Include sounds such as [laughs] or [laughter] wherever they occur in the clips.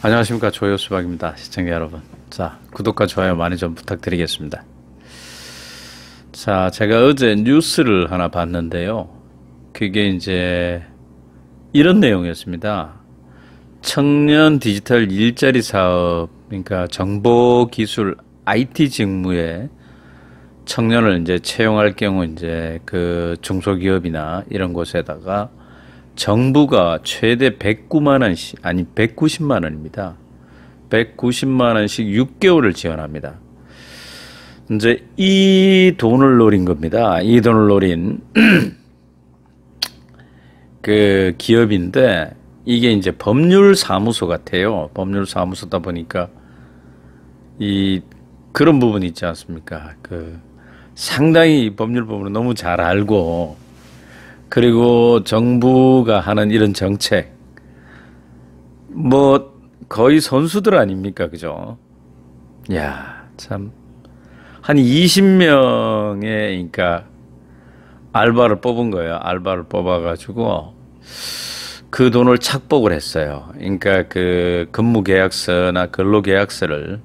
안녕하십니까 조효수박입니다 시청자 여러분 자 구독과 좋아요 많이 좀 부탁드리겠습니다 자 제가 어제 뉴스를 하나 봤는데요 그게 이제 이런 내용이었습니다 청년 디지털 일자리 사업, 그러니까 정보 기술 IT 직무에 청년을 이제 채용할 경우 이제 그 중소기업이나 이런 곳에다가 정부가 최대 109만 원씩 아니 190만 원입니다. 190만 원씩 6개월을 지원합니다. 이제 이 돈을 노린 겁니다. 이 돈을 노린 [clears throat] 그 기업인데 이게 이제 법률사무소 같아요. 법률사무소다 보니까 이 그런 부분이 있지 않습니까? 그 상당히 법률 부분을 너무 잘 알고 그리고 정부가 하는 이런 정책 뭐 거의 선수들 아닙니까? 그죠? 야, 참. 한 20명의 그러니까 알바를 뽑은 거예요. 알바를 뽑아 가지고 그 돈을 착복을 했어요. 그러니까 그 근무 계약서나 근로 계약서를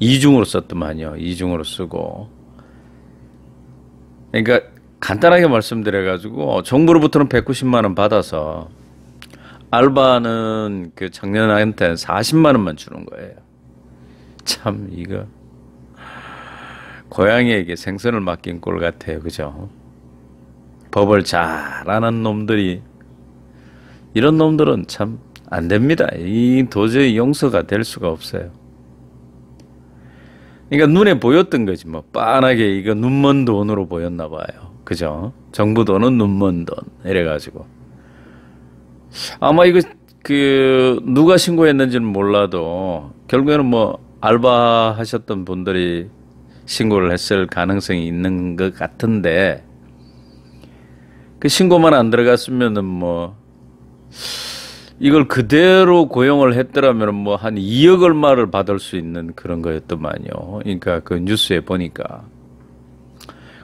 이중으로 썼더만요. 이중으로 쓰고. 그러니까 간단하게 말씀드려 가지고 정부로부터는 190만 원 받아서 알바는 그 작년한테 40만 원만 주는 거예요. 참 이거 고양이에게 생선을 맡긴 꼴 같아요. 그죠? 법을 잘 아는 놈들이 이런 놈들은 참 안 됩니다. 도저히 용서가 될 수가 없어요. 그러니까 눈에 보였던 거지 뭐 빤하게 이거 눈먼 돈으로 보였나 봐요. 그죠? 정부 돈은 눈먼 돈 이래 가지고 아마 이거 그 누가 신고했는지는 몰라도 결국에는 뭐 알바 하셨던 분들이 신고를 했을 가능성이 있는 것 같은데 그 신고만 안 들어갔으면은 뭐 이걸 그대로 고용을 했더라면 뭐 한 2억 얼마를 받을 수 있는 그런 거였더만요. 그러니까 그 뉴스에 보니까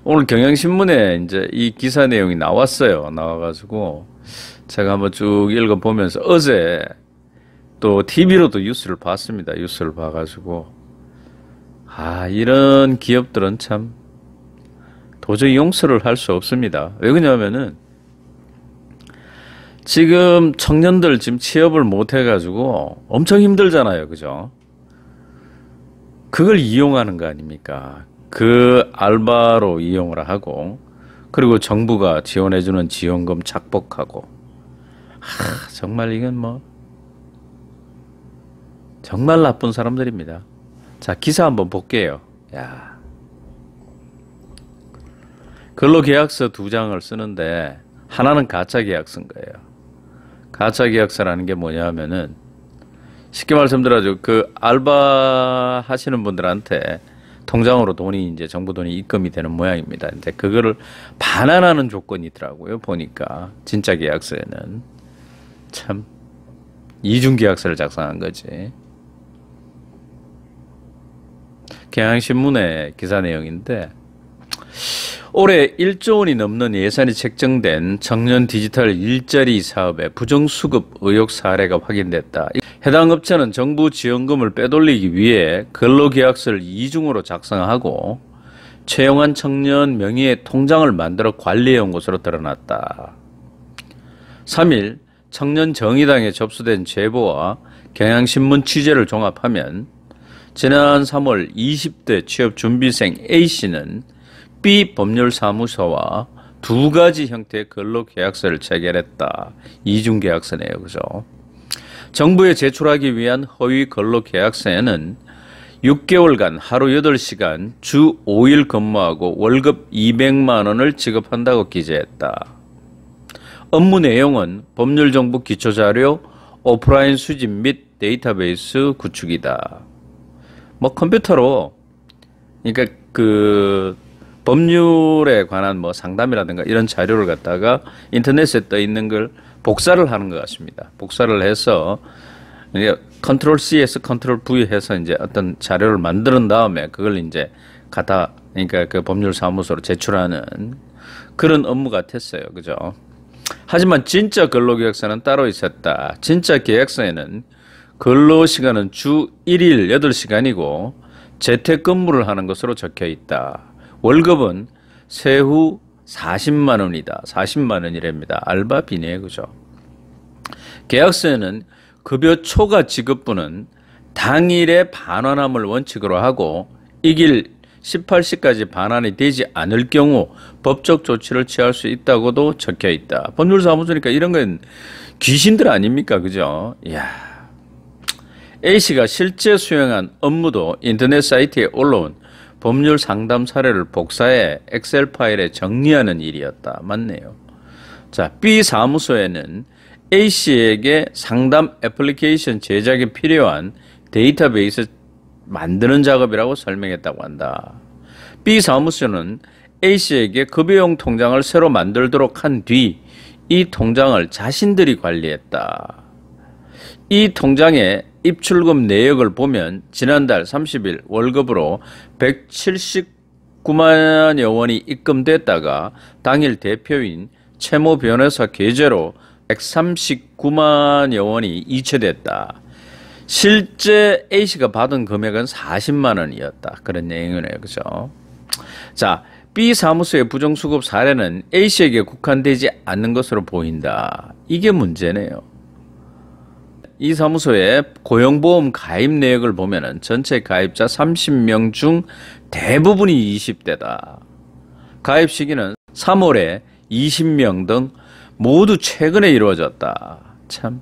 오늘 경향신문에 이제 이 기사 내용이 나왔어요. 나와가지고 제가 한번 쭉 읽어보면서 어제 또 TV로도 뉴스를 봤습니다. 뉴스를 봐가지고 아 이런 기업들은 참 도저히 용서를 할 수 없습니다. 왜 그러냐면은 지금 청년들 지금 취업을 못 해가지고 엄청 힘들잖아요. 그죠? 그걸 이용하는 거 아닙니까? 그 알바로 이용을 하고, 그리고 정부가 지원해주는 지원금 착복하고, 하, 정말 이건 뭐, 정말 나쁜 사람들입니다. 자, 기사 한번 볼게요. 야. 근로계약서 두 장을 쓰는데, 하나는 가짜 계약 쓴 거예요. 가짜 계약서라는 게 뭐냐 하면은 쉽게 말씀드려가지고그 알바 하시는 분들한테 통장으로 돈이 이제 정부 돈이 입금이 되는 모양입니다. 이제 그거를 반환하는 조건이 있더라고요. 보니까 진짜 계약서에는 참 이중 계약서를 작성한 거지. 경향신문의 기사 내용인데 올해 1조 원이 넘는 예산이 책정된 청년 디지털 일자리 사업의 부정수급 의혹 사례가 확인됐다. 해당 업체는 정부 지원금을 빼돌리기 위해 근로계약서를 이중으로 작성하고 채용한 청년 명의의 통장을 만들어 관리해온 것으로 드러났다. 3일 청년 정의당에 접수된 제보와 경향신문 취재를 종합하면 지난 3월 20대 취업준비생 A씨는 흑비 법률사무소와 두 가지 형태의 근로계약서를 체결했다. 이중계약서네요. 그죠? 정부에 제출하기 위한 허위 근로계약서에는 6개월간 하루 8시간 주 5일 근무하고 월급 200만 원을 지급한다고 기재했다. 업무 내용은 법률정부 기초자료, 오프라인 수집 및 데이터베이스 구축이다. 뭐 컴퓨터로 그러니까 그 법률에 관한 뭐 상담이라든가 이런 자료를 갖다가 인터넷에 떠 있는 걸 복사를 하는 것 같습니다. 복사를 해서 컨트롤 C에서 컨트롤 V 해서 이제 어떤 자료를 만드 다음에 그걸 이제 갖다 그러니까 그 법률 사무소로 제출하는 그런 업무 같았어요. 그죠? 하지만 진짜 근로계약서는 따로 있었다. 진짜 계약서에는 근로시간은 주 1일 8시간이고 재택근무를 하는 것으로 적혀 있다. 월급은 세후 40만 원이다. 40만 원이랍니다. 알바 비네 그죠? 계약서에는 급여 초과 지급분은 당일에 반환함을 원칙으로 하고 이길 18시까지 반환이 되지 않을 경우 법적 조치를 취할 수 있다고도 적혀 있다. 법률사무소니까 이런 건 귀신들 아닙니까? 그죠? 이야. A씨가 실제 수행한 업무도 인터넷 사이트에 올라온 법률 상담 사례를 복사해 엑셀 파일에 정리하는 일이었다. 맞네요. 자, B 사무소에는 A씨에게 상담 애플리케이션 제작에 필요한 데이터베이스 만드는 작업이라고 설명했다고 한다. B 사무소는 A씨에게 급여용 통장을 새로 만들도록 한 뒤 이 통장을 자신들이 관리했다. 이 통장에 입출금 내역을 보면 지난달 30일 월급으로 179만여 원이 입금됐다가 당일 대표인 채무 변호사 계좌로 139만여 원이 이체됐다. 실제 A씨가 받은 금액은 40만 원이었다. 그런 내용이네요. 그죠? 자, B 사무소의 부정수급 사례는 A씨에게 국한되지 않는 것으로 보인다. 이게 문제네요. 이 사무소의 고용보험 가입 내역을 보면은 전체 가입자 30명 중 대부분이 20대다. 가입 시기는 3월에 20명 등 모두 최근에 이루어졌다. 참.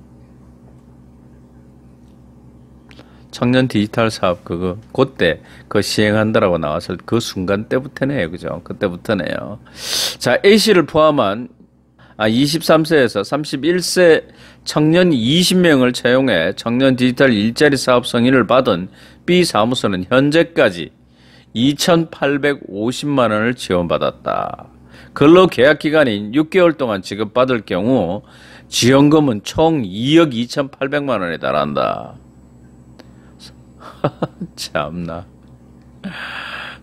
청년 디지털 사업 그거 그때 그 시행한다라고 나왔을 그 순간 때부터네요. 그죠? 그때부터네요. 자, A 씨를 포함한 아, 23세에서 31세 청년 20명을 채용해 청년 디지털 일자리 사업 승인을 받은 B 사무소는 현재까지 2,850만 원을 지원받았다. 근로 계약 기간인 6개월 동안 지급받을 경우 지원금은 총 2억 2,800만 원에 달한다. [laughs] 참나.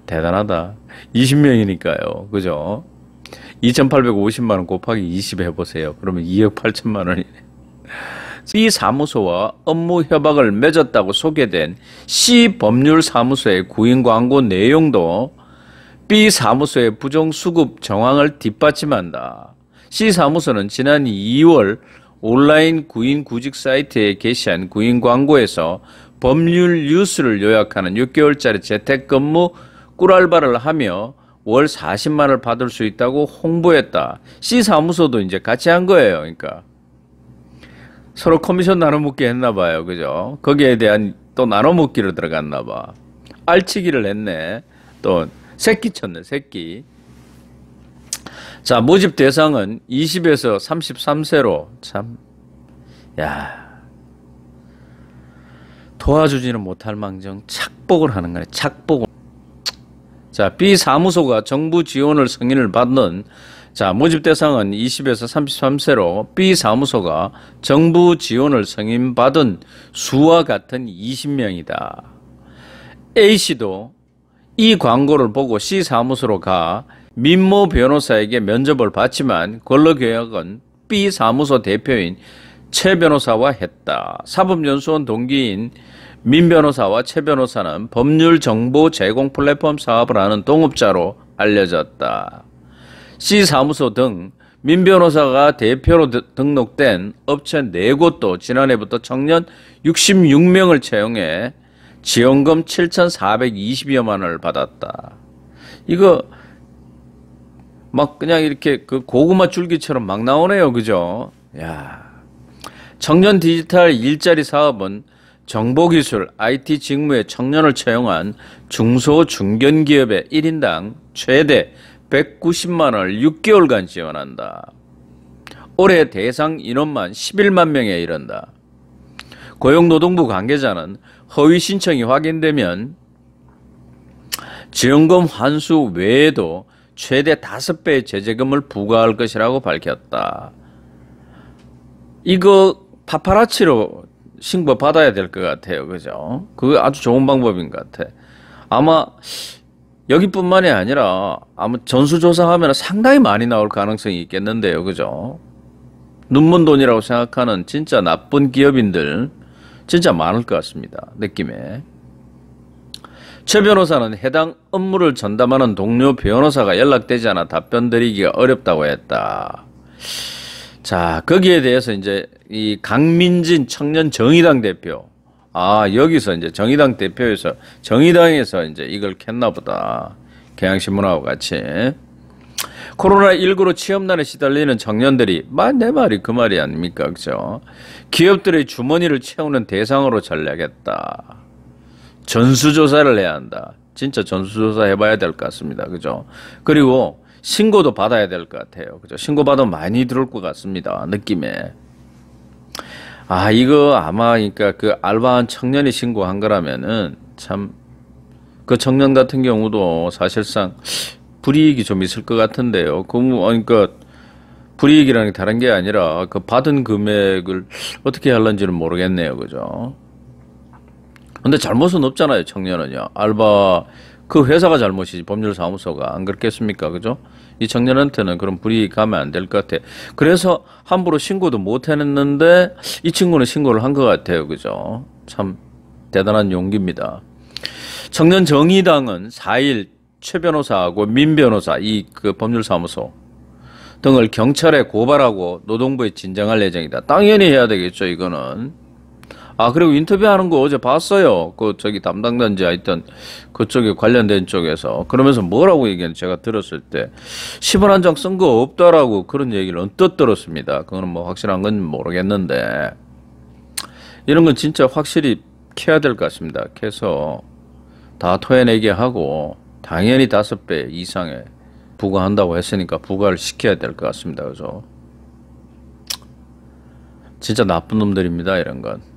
대단하다. 20명이니까요. 그죠? 2,850만 원 곱하기 20 해보세요. 그러면 2억 8천만 원이네. B 사무소와 업무 협약을 맺었다고 소개된 C 법률 사무소의 구인 광고 내용도 B 사무소의 부정 수급 정황을 뒷받침한다. C 사무소는 지난 2월 온라인 구인 구직 사이트에 게시한 구인 광고에서 법률 뉴스를 요약하는 6개월짜리 재택근무 꿀알바를 하며 월 40만 을 받을 수 있다고 홍보했다. C 사무소도 이제 같이 한 거예요. 그러니까 서로 커미션 나눠 먹기 했나 봐요. 그죠? 거기에 대한 또 나눠 먹기로 들어갔나 봐. 알치기를 했네. 또 새끼 쳤네. 새끼. 자, 모집 대상은 20에서 33세로 참 야. 도와주지는 못할 망정 착복을 하는 거네. 착복을 자, B 사무소가 정부 지원을 승인을 받는 자, 모집 대상은 20에서 33세로 B 사무소가 정부 지원을 승인받은 수와 같은 20명이다. A씨도 이 광고를 보고 C 사무소로 가 민모 변호사에게 면접을 받지만 권로계약은 B 사무소 대표인 최 변호사와 했다. 사법연수원 동기인 민 변호사와 최 변호사는 법률 정보 제공 플랫폼 사업을 하는 동업자로 알려졌다. C 사무소 등 민 변호사가 대표로 등록된 업체 4곳도 지난해부터 청년 66명을 채용해 지원금 7,420여만 원을 받았다. 이거 막 그냥 이렇게 그 고구마 줄기처럼 막 나오네요. 그죠? 야. 청년 디지털 일자리 사업은 정보기술, IT 직무의 청년을 채용한 중소중견기업의 1인당 최대 190만 원을 6개월간 지원한다. 올해 대상 인원만 11만 명에 이른다. 고용노동부 관계자는 허위 신청이 확인되면 지원금 환수 외에도 최대 5배의 제재금을 부과할 것이라고 밝혔다. 이거 파파라치로 신고 받아야 될 것 같아요. 그죠? 그게 아주 좋은 방법인 것 같아. 아마 여기뿐만이 아니라 아마 전수조사하면 상당히 많이 나올 가능성이 있겠는데요. 그죠? 눈먼 돈이라고 생각하는 진짜 나쁜 기업인들 진짜 많을 것 같습니다. 느낌에. 최 변호사는 해당 업무를 전담하는 동료 변호사가 연락되지 않아 답변 드리기가 어렵다고 했다. 자, 거기에 대해서 이제 이 강민진 청년 정의당 대표. 아, 여기서 이제 정의당 대표에서, 정의당에서 이제 이걸 캤나 보다. 경향신문하고 같이. 코로나19로 취업난에 시달리는 청년들이, 마, 내 말이 그 말이 아닙니까? 그죠? 기업들의 주머니를 채우는 대상으로 전략했다. 전수조사를 해야 한다. 진짜 전수조사 해봐야 될 것 같습니다. 그죠? 그리고 신고도 받아야 될 것 같아요. 그죠? 신고받아 많이 들어올 것 같습니다. 느낌에. 아, 이거 아마, 그러니까 그 알바한 청년이 신고한 거라면은 참, 그 청년 같은 경우도 사실상 불이익이 좀 있을 것 같은데요. 그, 뭐, 그러니까 불이익이라는 게 다른 게 아니라 그 받은 금액을 어떻게 할런지는 모르겠네요. 그죠? 근데 잘못은 없잖아요, 청년은요. 알바, 그 회사가 잘못이지 법률사무소가 안 그렇겠습니까? 그죠? 이 청년한테는 그런 불이익 가면 안 될 것 같아. 그래서 함부로 신고도 못 했는데 이 친구는 신고를 한 것 같아요. 그죠? 참 대단한 용기입니다. 청년 정의당은 4일 최 변호사하고 민 변호사 이 그 법률사무소 등을 경찰에 고발하고 노동부에 진정할 예정이다. 당연히 해야 되겠죠, 이거는. 아 그리고 인터뷰하는 거 어제 봤어요. 그 저기 담당단지 하여튼 그쪽에 관련된 쪽에서 그러면서 뭐라고 얘기했는지 제가 들었을 때 10원 한 장 쓴 거 없다라고 그런 얘기를 언뜻 들었습니다. 그거는 뭐 확실한 건 모르겠는데 이런 건 진짜 확실히 캐야 될 것 같습니다. 캐서 다 토해내게 하고 당연히 다섯 배 이상의 부과한다고 했으니까 부과를 시켜야 될 것 같습니다. 그래서 진짜 나쁜 놈들입니다. 이런 건.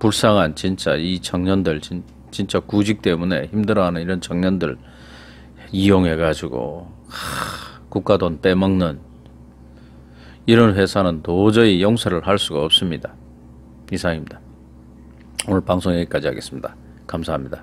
불쌍한 진짜 이 청년들 진, 진짜 구직 때문에 힘들어하는 이런 청년들 이용해 가지고 국가 돈 빼먹는 이런 회사는 도저히 용서를 할 수가 없습니다. 이상입니다. 오늘 방송 여기까지 하겠습니다. 감사합니다.